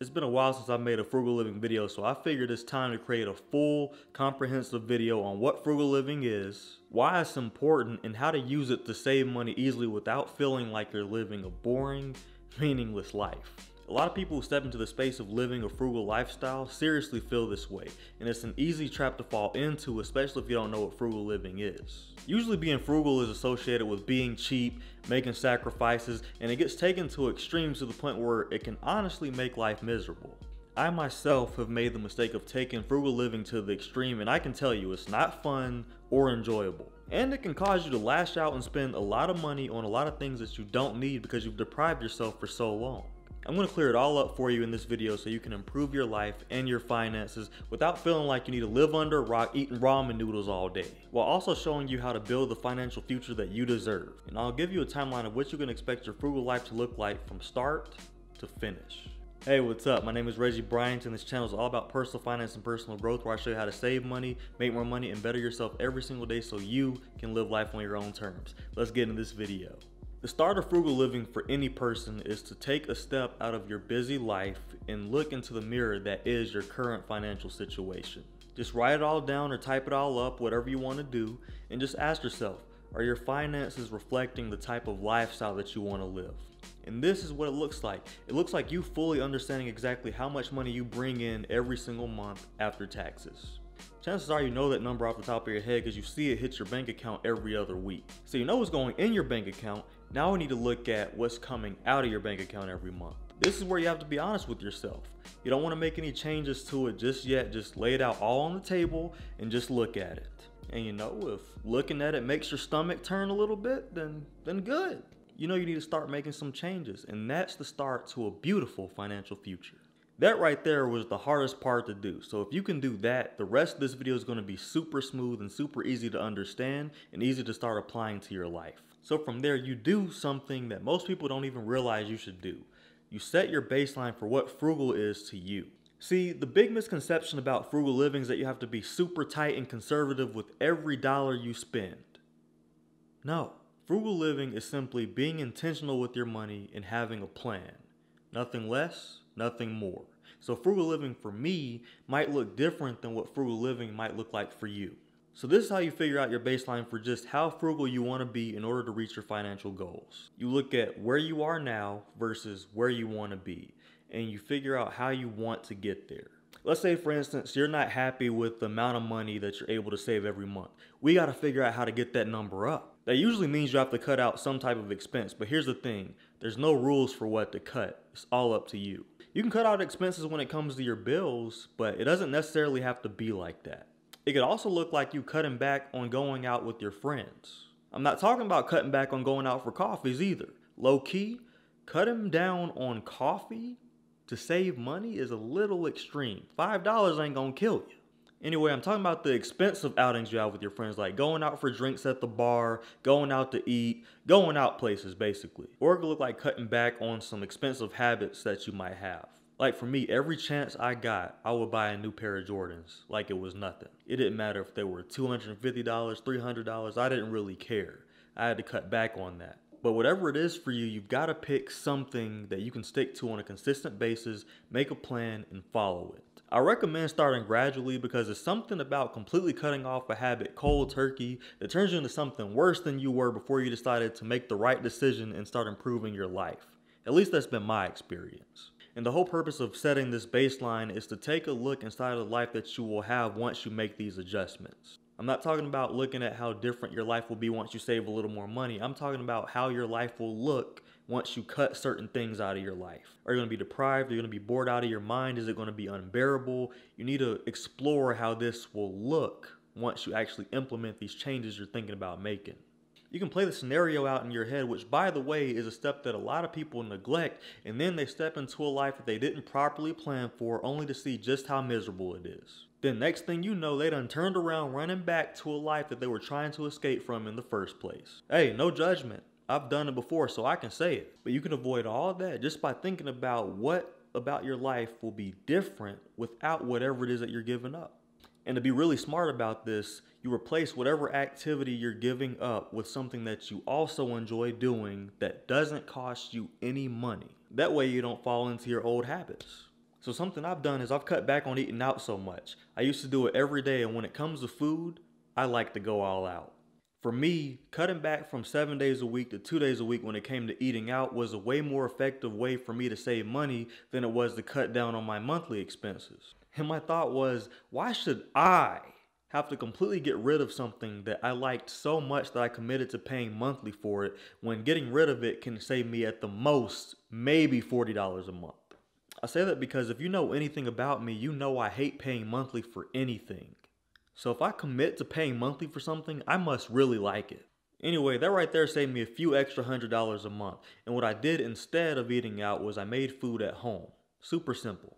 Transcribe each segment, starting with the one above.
It's been a while since I made a frugal living video, so I figured it's time to create a full, comprehensive video on what frugal living is, why it's important, and how to use it to save money easily without feeling like you're living a boring, meaningless life. A lot of people who step into the space of living a frugal lifestyle seriously feel this way, and it's an easy trap to fall into, especially if you don't know what frugal living is. Usually being frugal is associated with being cheap, making sacrifices, and it gets taken to extremes to the point where it can honestly make life miserable. I myself have made the mistake of taking frugal living to the extreme, and I can tell you it's not fun or enjoyable. And it can cause you to lash out and spend a lot of money on a lot of things that you don't need because you've deprived yourself for so long. I'm gonna clear it all up for you in this video so you can improve your life and your finances without feeling like you need to live under a rock eating ramen noodles all day, while also showing you how to build the financial future that you deserve. And I'll give you a timeline of what you can expect your frugal life to look like from start to finish. Hey, what's up? My name is Reggie Bryant, and this channel is all about personal finance and personal growth, where I show you how to save money, make more money, and better yourself every single day so you can live life on your own terms. Let's get into this video. The start of frugal living for any person is to take a step out of your busy life and look into the mirror that is your current financial situation. Just write it all down or type it all up, whatever you want to do, and just ask yourself, are your finances reflecting the type of lifestyle that you want to live? And this is what it looks like. It looks like you fully understanding exactly how much money you bring in every single month after taxes. Chances are you know that number off the top of your head because you see it hit your bank account every other week. So you know what's going in your bank account now we need to look at what's coming out of your bank account every month. This is where you have to be honest with yourself. You don't want to make any changes to it just yet. Just lay it out all on the table and just look at it. And you know, if looking at it makes your stomach turn a little bit, then then good. You know you need to start making some changes, and that's the start to a beautiful financial future. That right there was the hardest part to do. So if you can do that, the rest of this video is going to be super smooth and super easy to understand and easy to start applying to your life. So from there, you do something that most people don't even realize you should do. You set your baseline for what frugal is to you. See, the big misconception about frugal living is that you have to be super tight and conservative with every dollar you spend. No, frugal living is simply being intentional with your money and having a plan. Nothing less, nothing more. So frugal living for me might look different than what frugal living might look like for you. So this is how you figure out your baseline for just how frugal you want to be in order to reach your financial goals. You look at where you are now versus where you want to be and you figure out how you want to get there. Let's say for instance, you're not happy with the amount of money that you're able to save every month. We got to figure out how to get that number up. That usually means you have to cut out some type of expense, but here's the thing. There's no rules for what to cut. It's all up to you. You can cut out expenses when it comes to your bills, but it doesn't necessarily have to be like that. It could also look like you cutting back on going out with your friends. I'm not talking about cutting back on going out for coffees either. Low key, cutting down on coffee to save money is a little extreme. $5 ain't gonna kill you. Anyway, I'm talking about the expensive outings you have with your friends, like going out for drinks at the bar, going out to eat, going out places basically. Or it could look like cutting back on some expensive habits that you might have. Like for me, every chance I got, I would buy a new pair of Jordans like it was nothing. It didn't matter if they were $250, $300, I didn't really care. I had to cut back on that. But whatever it is for you, you've got to pick something that you can stick to on a consistent basis, make a plan, and follow it. I recommend starting gradually because it's something about completely cutting off a habit cold turkey that turns you into something worse than you were before you decided to make the right decision and start improving your life. At least that's been my experience. And the whole purpose of setting this baseline is to take a look inside of the life that you will have once you make these adjustments. I'm not talking about looking at how different your life will be once you save a little more money. I'm talking about how your life will look once you cut certain things out of your life. Are you going to be deprived? Are you going to be bored out of your mind? Is it going to be unbearable? You need to explore how this will look once you actually implement these changes you're thinking about making you can play the scenario out in your head, which by the way is a step that a lot of people neglect, and then they step into a life that they didn't properly plan for only to see just how miserable it is. Then next thing you know, they done turned around running back to a life that they were trying to escape from in the first place. Hey, no judgment. I've done it before, so I can say it. But you can avoid all that just by thinking about what about your life will be different without whatever it is that you're giving up. And to be really smart about this, you replace whatever activity you're giving up with something that you also enjoy doing that doesn't cost you any money. That way you don't fall into your old habits. So something I've done is I've cut back on eating out so much. I used to do it every day and when it comes to food, I like to go all out. For me, cutting back from seven days a week to two days a week when it came to eating out was a way more effective way for me to save money than it was to cut down on my monthly expenses. And my thought was, why should I have to completely get rid of something that I liked so much that I committed to paying monthly for it when getting rid of it can save me at the most maybe $40 a month? I say that because if you know anything about me, you know I hate paying monthly for anything. So if I commit to paying monthly for something, I must really like it. Anyway, that right there saved me a few extra hundred dollars a month. And what I did instead of eating out was I made food at home. Super simple.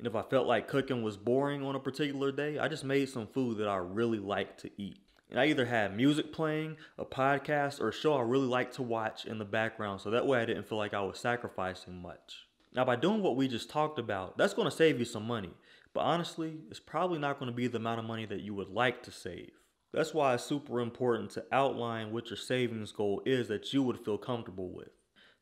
And if I felt like cooking was boring on a particular day, I just made some food that I really liked to eat. And I either had music playing, a podcast, or a show I really liked to watch in the background, so that way I didn't feel like I was sacrificing much. Now, by doing what we just talked about, that's gonna save you some money, but honestly, it's probably not gonna be the amount of money that you would like to save. That's why it's super important to outline what your savings goal is that you would feel comfortable with.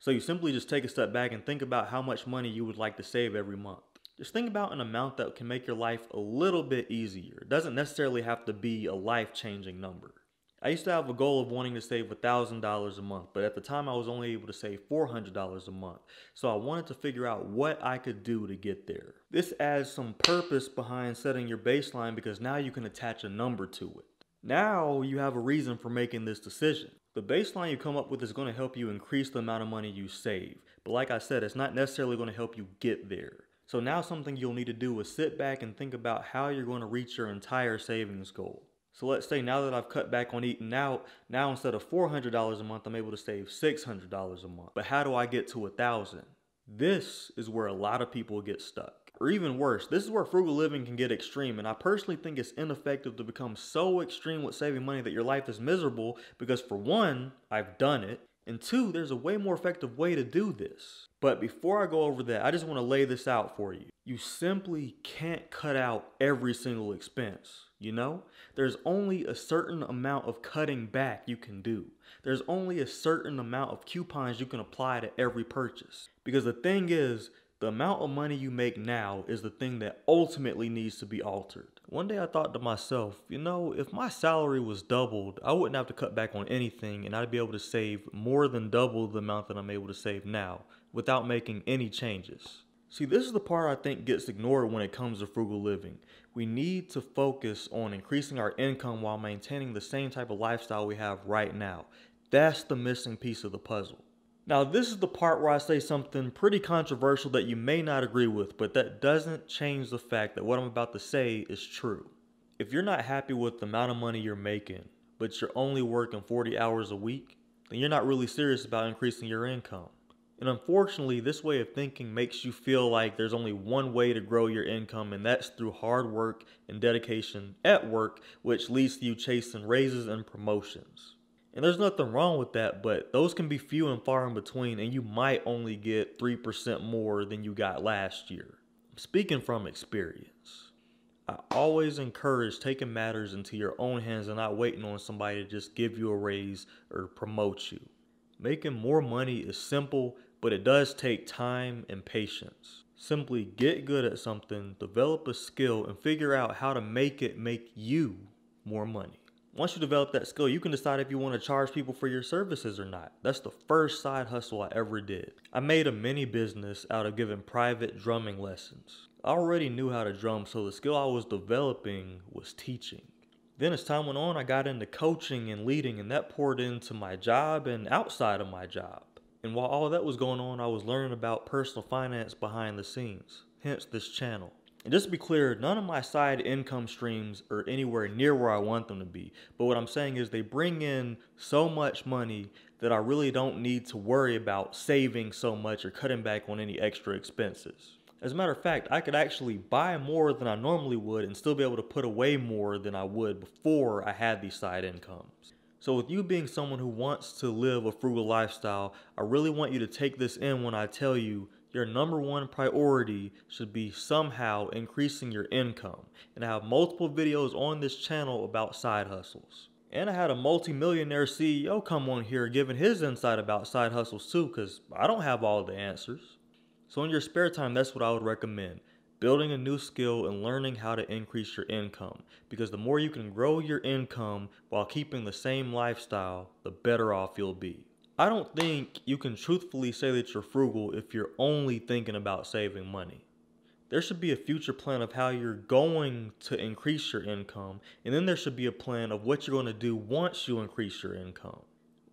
So you simply just take a step back and think about how much money you would like to save every month just think about an amount that can make your life a little bit easier. It doesn't necessarily have to be a life changing number. I used to have a goal of wanting to save $1,000 a month, but at the time I was only able to save $400 a month. So I wanted to figure out what I could do to get there. This adds some purpose behind setting your baseline because now you can attach a number to it. Now you have a reason for making this decision. The baseline you come up with is going to help you increase the amount of money you save. But like I said, it's not necessarily going to help you get there. So now something you'll need to do is sit back and think about how you're going to reach your entire savings goal. So let's say now that I've cut back on eating out, now instead of $400 a month, I'm able to save $600 a month. But how do I get to a thousand? This is where a lot of people get stuck. Or even worse, this is where frugal living can get extreme, and I personally think it's ineffective to become so extreme with saving money that your life is miserable because, for one, I've done it, and two, there's a way more effective way to do this. But before I go over that, I just want to lay this out for you. You simply can't cut out every single expense, you know? There's only a certain amount of cutting back you can do. There's only a certain amount of coupons you can apply to every purchase. Because the thing is, the amount of money you make now is the thing that ultimately needs to be altered. One day I thought to myself, you know, if my salary was doubled, I wouldn't have to cut back on anything and I'd be able to save more than double the amount that I'm able to save now without making any changes. See, this is the part I think gets ignored when it comes to frugal living. We need to focus on increasing our income while maintaining the same type of lifestyle we have right now. That's the missing piece of the puzzle. Now, this is the part where I say something pretty controversial that you may not agree with, but that doesn't change the fact that what I'm about to say is true. If you're not happy with the amount of money you're making, but you're only working 40 hours a week, then you're not really serious about increasing your income. And unfortunately, this way of thinking makes you feel like there's only one way to grow your income, and that's through hard work and dedication at work, which leads to you chasing raises and promotions. And there's nothing wrong with that, but those can be few and far in between, and you might only get 3% more than you got last year. Speaking from experience, I always encourage taking matters into your own hands and not waiting on somebody to just give you a raise or promote you. Making more money is simple, but it does take time and patience. Simply get good at something, develop a skill, and figure out how to make it make you more money once you develop that skill, you can decide if you want to charge people for your services or not. That's the first side hustle I ever did. I made a mini business out of giving private drumming lessons. I already knew how to drum, so the skill I was developing was teaching. Then as time went on, I got into coaching and leading, and that poured into my job and outside of my job. And while all that was going on, I was learning about personal finance behind the scenes, hence this channel. And just to be clear, none of my side income streams are anywhere near where I want them to be. But what I'm saying is they bring in so much money that I really don't need to worry about saving so much or cutting back on any extra expenses. As a matter of fact, I could actually buy more than I normally would and still be able to put away more than I would before I had these side incomes. So with you being someone who wants to live a frugal lifestyle, I really want you to take this in when I tell you your number one priority should be somehow increasing your income. And I have multiple videos on this channel about side hustles. And I had a multimillionaire CEO come on here giving his insight about side hustles too, because I don't have all the answers. So in your spare time, that's what I would recommend. Building a new skill and learning how to increase your income. Because the more you can grow your income while keeping the same lifestyle, the better off you'll be. I don't think you can truthfully say that you're frugal if you're only thinking about saving money. There should be a future plan of how you're going to increase your income, and then there should be a plan of what you're going to do once you increase your income.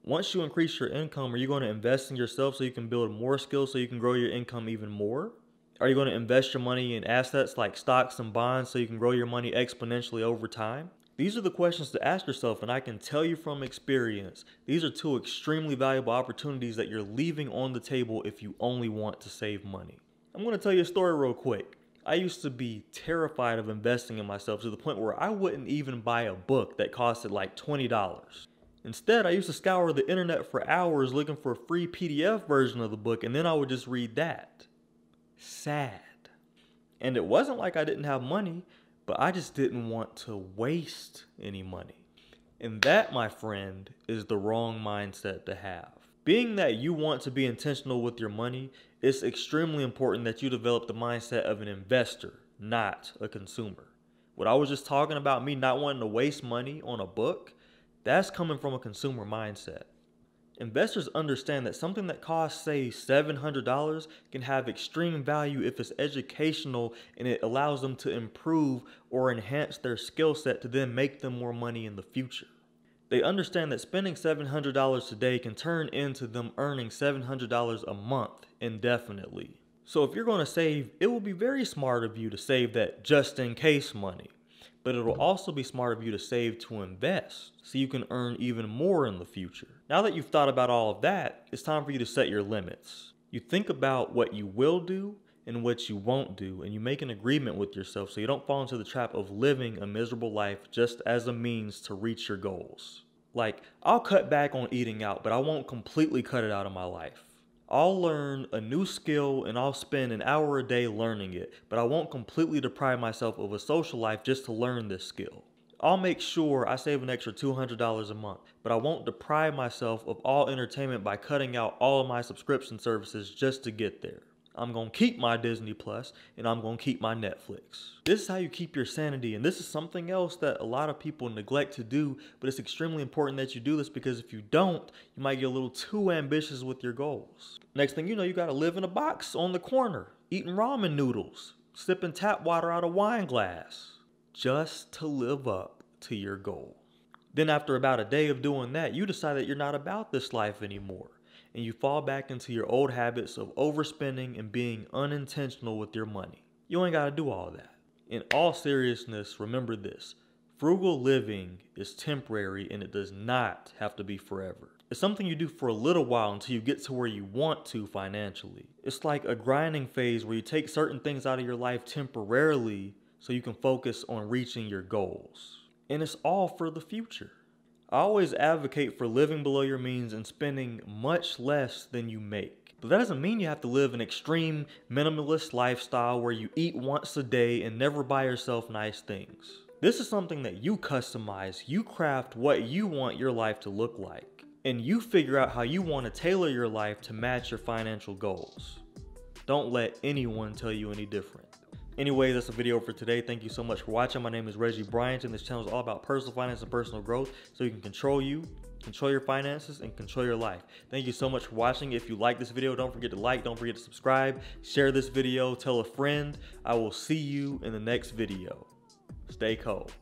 Once you increase your income, are you going to invest in yourself so you can build more skills so you can grow your income even more? Are you going to invest your money in assets like stocks and bonds so you can grow your money exponentially over time? These are the questions to ask yourself, and I can tell you from experience, these are two extremely valuable opportunities that you're leaving on the table if you only want to save money. I'm gonna tell you a story real quick. I used to be terrified of investing in myself to the point where I wouldn't even buy a book that costed like $20. Instead, I used to scour the internet for hours looking for a free PDF version of the book, and then I would just read that. Sad. And it wasn't like I didn't have money but I just didn't want to waste any money. And that, my friend, is the wrong mindset to have. Being that you want to be intentional with your money, it's extremely important that you develop the mindset of an investor, not a consumer. What I was just talking about, me not wanting to waste money on a book, that's coming from a consumer mindset. Investors understand that something that costs, say, $700 can have extreme value if it's educational and it allows them to improve or enhance their skill set to then make them more money in the future. They understand that spending $700 today can turn into them earning $700 a month indefinitely. So if you're going to save, it will be very smart of you to save that just in case money, but it will also be smart of you to save to invest so you can earn even more in the future. Now that you've thought about all of that, it's time for you to set your limits. You think about what you will do and what you won't do, and you make an agreement with yourself so you don't fall into the trap of living a miserable life just as a means to reach your goals. Like, I'll cut back on eating out, but I won't completely cut it out of my life. I'll learn a new skill and I'll spend an hour a day learning it, but I won't completely deprive myself of a social life just to learn this skill. I'll make sure I save an extra $200 a month, but I won't deprive myself of all entertainment by cutting out all of my subscription services just to get there. I'm gonna keep my Disney Plus and I'm gonna keep my Netflix. This is how you keep your sanity, and this is something else that a lot of people neglect to do, but it's extremely important that you do this because if you don't, you might get a little too ambitious with your goals. Next thing you know, you gotta live in a box on the corner, eating ramen noodles, sipping tap water out of wine glass just to live up to your goal. Then, after about a day of doing that, you decide that you're not about this life anymore and you fall back into your old habits of overspending and being unintentional with your money. You ain't got to do all that. In all seriousness, remember this frugal living is temporary and it does not have to be forever. It's something you do for a little while until you get to where you want to financially. It's like a grinding phase where you take certain things out of your life temporarily so you can focus on reaching your goals. And it's all for the future. I always advocate for living below your means and spending much less than you make. But that doesn't mean you have to live an extreme minimalist lifestyle where you eat once a day and never buy yourself nice things. This is something that you customize, you craft what you want your life to look like, and you figure out how you want to tailor your life to match your financial goals. Don't let anyone tell you any different. Anyway, that's the video for today. Thank you so much for watching. My name is Reggie Bryant, and this channel is all about personal finance and personal growth so you can control you, control your finances, and control your life. Thank you so much for watching. If you like this video, don't forget to like, don't forget to subscribe, share this video, tell a friend. I will see you in the next video. Stay cold.